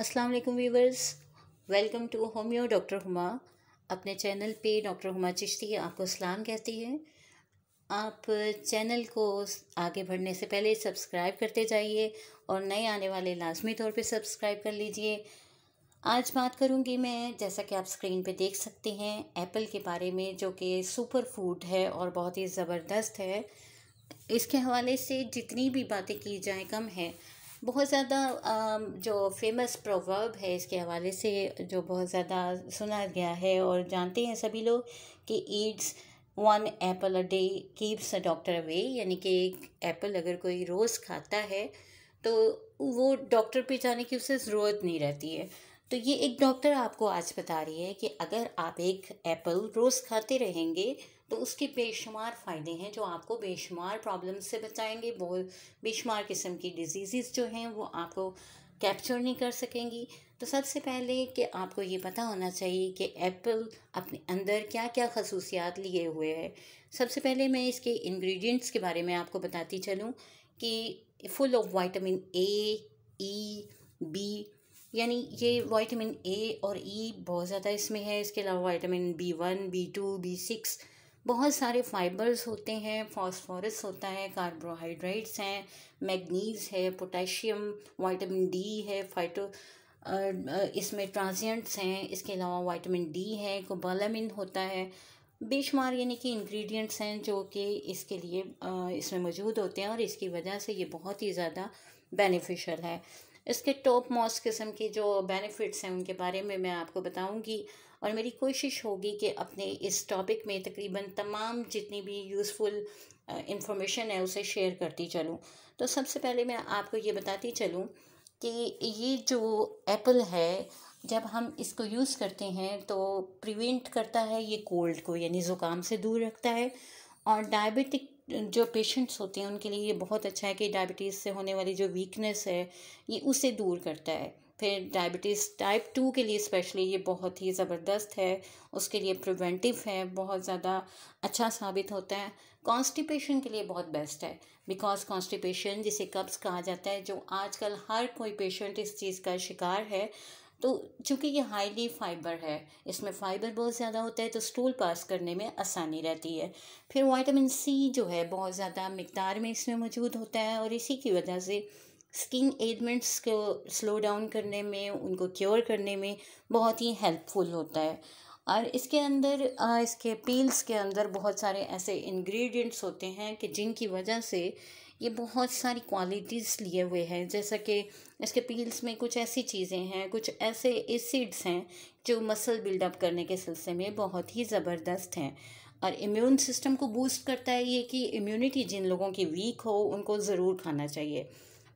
अस्सलाम वालेकुम viewers welcome to homeo doctor Huma अपने चैनल पे डॉक्टर हुमा चिश्ती आपको सलाम कहती है आप चैनल को आगे बढ़ने से पहले सब्सक्राइब करते जाइए और नए आने वाले लाजमी तौर पे सब्सक्राइब कर लीजिए आज बात करूंगी मैं जैसा कि आप स्क्रीन पे देख सकते हैं एप्पल के बारे में जो कि सुपर फूड है और बहुत ही ज़बरदस्त है इसके हवाले से जितनी भी बातें की जाए कम है बहुत ज़्यादा जो फेमस प्रोवर्ब है इसके हवाले से जो बहुत ज़्यादा सुना गया है और जानते हैं सभी लोग कि it's one apple a day keeps a doctor away यानी कि एक एप्पल अगर कोई रोज़ खाता है तो वो डॉक्टर पे जाने की उसे ज़रूरत नहीं रहती है तो ये एक डॉक्टर आपको आज बता रही है कि अगर आप एक एप्पल रोज़ खाते रहेंगे तो उसके बेशुमार फ़ायदे हैं जो आपको बेशुमार प्रॉब्लम से बचाएंगे बहुत बेशुमार किस्म की डिजीज़ जो हैं वो आपको कैप्चर नहीं कर सकेंगी तो सबसे पहले कि आपको ये पता होना चाहिए कि एप्पल अपने अंदर क्या क्या खसूसियात लिए हुए है सबसे पहले मैं इसके इंग्रेडिएंट्स के बारे में आपको बताती चलूँ कि full of vitamin A E B यानी ये वाइटामिन ए और ई e बहुत ज़्यादा इसमें है इसके अलावा vitamin B one B two B six बहुत सारे फाइबर्स होते हैं फॉस्फोरस होता है कार्बोहाइड्रेट्स हैं मैग्नीज है पोटेशियम वाइटामिन डी है फाइटो इसमें ट्रांसियंट्स हैं इसके अलावा वाइटामिन डी है कोबालामिन होता है बेशुमार यानी कि इंग्रेडिएंट्स हैं जो कि इसके लिए इसमें मौजूद होते हैं और इसकी वजह से ये बहुत ही ज़्यादा बेनिफिशियल है इसके टॉप मोस्ट किस्म के जो बेनिफिट्स हैं उनके बारे में मैं आपको बताऊंगी और मेरी कोशिश होगी कि अपने इस टॉपिक में तकरीबन तमाम जितनी भी यूज़फुल इंफॉर्मेशन है उसे शेयर करती चलूँ तो सबसे पहले मैं आपको ये बताती चलूँ कि ये जो एप्पल है जब हम इसको यूज़ करते हैं तो प्रिवेंट करता है ये कोल्ड को यानी ज़ुकाम से दूर रखता है और डायबिटिक जो पेशेंट्स होते हैं उनके लिए ये बहुत अच्छा है कि डायबिटीज़ से होने वाली जो वीकनेस है ये उसे दूर करता है फिर डायबिटीज़ टाइप टू के लिए स्पेशली ये बहुत ही ज़बरदस्त है उसके लिए प्रिवेंटिव है बहुत ज़्यादा अच्छा साबित होता है कॉन्स्टिपेशन के लिए बहुत बेस्ट है बिकॉज कॉन्स्टिपेशन जिसे कब्ज़ कहा जाता है जो आजकल हर कोई पेशेंट इस चीज़ का शिकार है तो चूँकि ये हाईली फाइबर है इसमें फाइबर बहुत ज़्यादा होता है तो स्टूल पास करने में आसानी रहती है फिर वाइटामिन सी जो है बहुत ज़्यादा मकदार में इसमें मौजूद होता है और इसी की वजह से स्किन एजमेंट्स को स्लो डाउन करने में उनको क्योर करने में बहुत ही हेल्पफुल होता है और इसके अंदर इसके पील्स के अंदर बहुत सारे ऐसे इंग्रेडिएंट्स होते हैं कि जिनकी वजह से ये बहुत सारी क्वालिटीज़ लिए हुए हैं जैसा कि इसके पील्स में कुछ ऐसी चीज़ें हैं कुछ ऐसे एसिड्स हैं जो मसल बिल्डअप करने के सिलसिले में बहुत ही ज़बरदस्त हैं और इम्यून सिस्टम को बूस्ट करता है ये कि इम्यूनिटी जिन लोगों की वीक हो उनको ज़रूर खाना चाहिए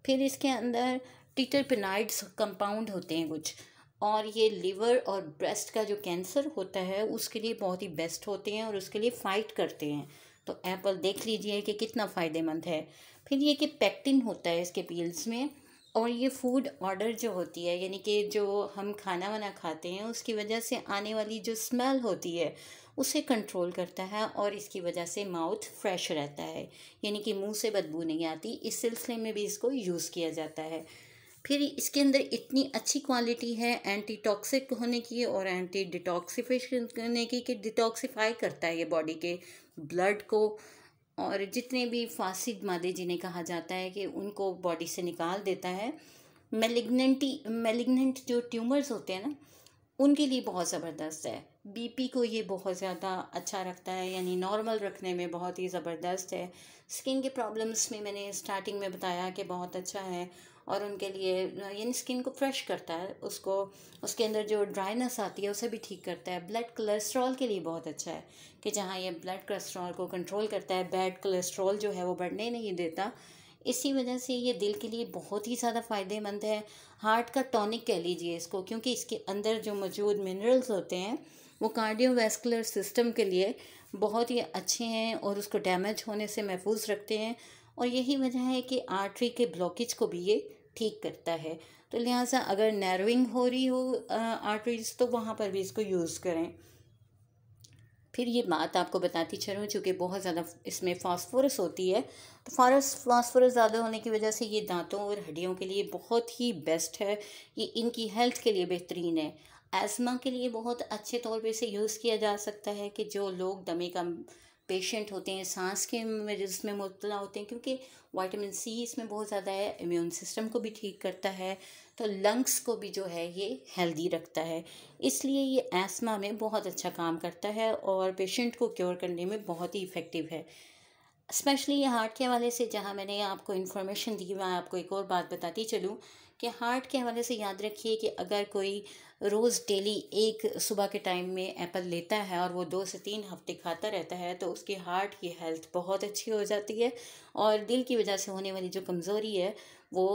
फिर इसके अंदर टीटरपिनाइड्स कंपाउंड होते हैं कुछ और ये लिवर और ब्रेस्ट का जो कैंसर होता है उसके लिए बहुत ही बेस्ट होते हैं और उसके लिए फ़ाइट करते हैं तो एप्पल देख लीजिए कि कितना फ़ायदेमंद है फिर ये कि पैक्टिन होता है इसके पील्स में और ये फूड ऑर्डर जो होती है यानी कि जो हम खाना वाना खाते हैं उसकी वजह से आने वाली जो स्मेल होती है उसे कंट्रोल करता है और इसकी वजह से माउथ फ्रेश रहता है यानी कि मुंह से बदबू नहीं आती इस सिलसिले में भी इसको यूज़ किया जाता है फिर इसके अंदर इतनी अच्छी क्वालिटी है एंटी टॉक्सिक होने की और एंटी डिटॉक्सीफिश होने की कि डिटॉक्सीफाई करता है ये बॉडी के ब्लड को और जितने भी फासिद मादे जिन्हें कहा जाता है कि उनको बॉडी से निकाल देता है मेलिग्नेंटी मेलिग्नेंट जो ट्यूमर्स होते हैं ना उनके लिए बहुत ज़बरदस्त है बीपी को ये बहुत ज़्यादा अच्छा रखता है यानी नॉर्मल रखने में बहुत ही ज़बरदस्त है स्किन के प्रॉब्लम्स में मैंने स्टार्टिंग में बताया कि बहुत अच्छा है और उनके लिए यानी स्किन को फ्रेश करता है उसको उसके अंदर जो ड्राइनेस आती है उसे भी ठीक करता है ब्लड कोलेस्ट्रॉल के लिए बहुत अच्छा है कि जहाँ ये ब्लड कोलेस्ट्रॉल को कंट्रोल करता है बैड कोलेस्ट्रॉल जो है वो बढ़ने नहीं देता इसी वजह से ये दिल के लिए बहुत ही ज़्यादा फ़ायदेमंद है हार्ट का टॉनिक कह लीजिए इसको क्योंकि इसके अंदर जो मौजूद मिनरल्स होते हैं वो कार्डियोवैस्कुलर सिस्टम के लिए बहुत ही अच्छे हैं और उसको डैमेज होने से महफूज रखते हैं और यही वजह है कि आर्टरी के ब्लॉकेज को भी ये ठीक करता है तो लिहाजा अगर नैरोइंग हो रही हो आर्टरीज तो वहाँ पर भी इसको यूज़ करें फिर ये बात आपको बताती चलूँ चूँकि बहुत ज़्यादा इसमें फास्फोरस होती है तो फारस फास्फोरस ज़्यादा होने की वजह से ये दांतों और हड्डियों के लिए बहुत ही बेस्ट है ये इनकी हेल्थ के लिए बेहतरीन है एस्मा के लिए बहुत अच्छे तौर पर इसे यूज़ किया जा सकता है कि जो लोग दमे का पेशेंट होते हैं सांस के में जिसमें होते हैं क्योंकि वाइटामिन सी इसमें बहुत ज़्यादा है इम्यून सिस्टम को भी ठीक करता है तो लंग्स को भी जो है ये हेल्दी रखता है इसलिए ये एस्मा में बहुत अच्छा काम करता है और पेशेंट को क्योर करने में बहुत ही इफ़ेक्टिव है स्पेशली ये हार्ट के हवाले से जहाँ मैंने आपको इन्फॉर्मेशन दी मैं आपको एक और बात बताती चलूँ कि हार्ट के हवाले से याद रखिए कि अगर कोई रोज़ डेली एक सुबह के टाइम में एप्पल लेता है और वो दो से तीन हफ्ते खाता रहता है तो उसके हार्ट की हेल्थ बहुत अच्छी हो जाती है और दिल की वजह से होने वाली जो कमज़ोरी है वो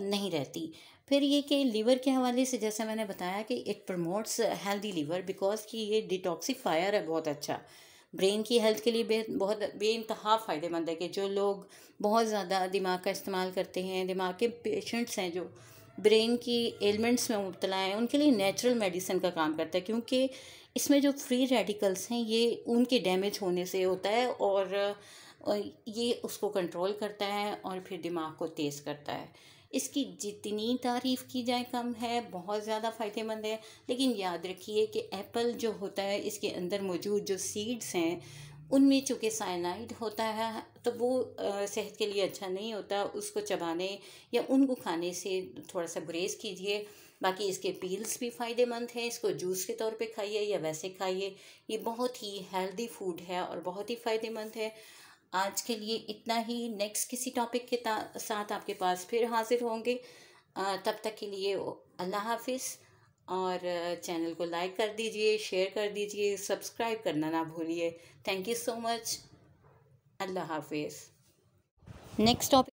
नहीं रहती फिर ये कि लीवर के हवाले से जैसा मैंने बताया कि it promotes healthy liver because कि ये डिटॉक्सीफायर है बहुत अच्छा ब्रेन की हेल्थ के लिए बे बहुत बेानतहा फ़ायदेमंद है कि जो लोग बहुत ज़्यादा दिमाग का इस्तेमाल करते हैं दिमाग के पेशेंट्स हैं जो ब्रेन की एलिमेंट्स में मुबतला हैं उनके लिए नेचुरल मेडिसिन का काम करता है क्योंकि इसमें जो फ्री रेडिकल्स हैं ये उनके डैमेज होने से होता है और ये उसको कंट्रोल करता है और फिर दिमाग को तेज़ करता है इसकी जितनी तारीफ़ की जाए कम है बहुत ज़्यादा फ़ायदेमंद है लेकिन याद रखिए कि एप्पल जो होता है इसके अंदर मौजूद जो सीड्स हैं उनमें चूँकि साइनाइड होता है तो वो सेहत के लिए अच्छा नहीं होता उसको चबाने या उनको खाने से थोड़ा सा गुरेज कीजिए बाकी इसके पील्स भी फ़ायदेमंद हैं इसको जूस के तौर पे खाइए या वैसे खाइए ये बहुत ही हेल्दी फूड है और बहुत ही फ़ायदेमंद है आज के लिए इतना ही नेक्स्ट किसी टॉपिक के साथ आपके पास फिर हाजिर होंगे तब तक के लिए अल्लाह हाफिज़ और चैनल को लाइक कर दीजिए शेयर कर दीजिए सब्सक्राइब करना ना भूलिए थैंक यू सो मच अल्लाह हाफिज़ नेक्स्ट टॉपिक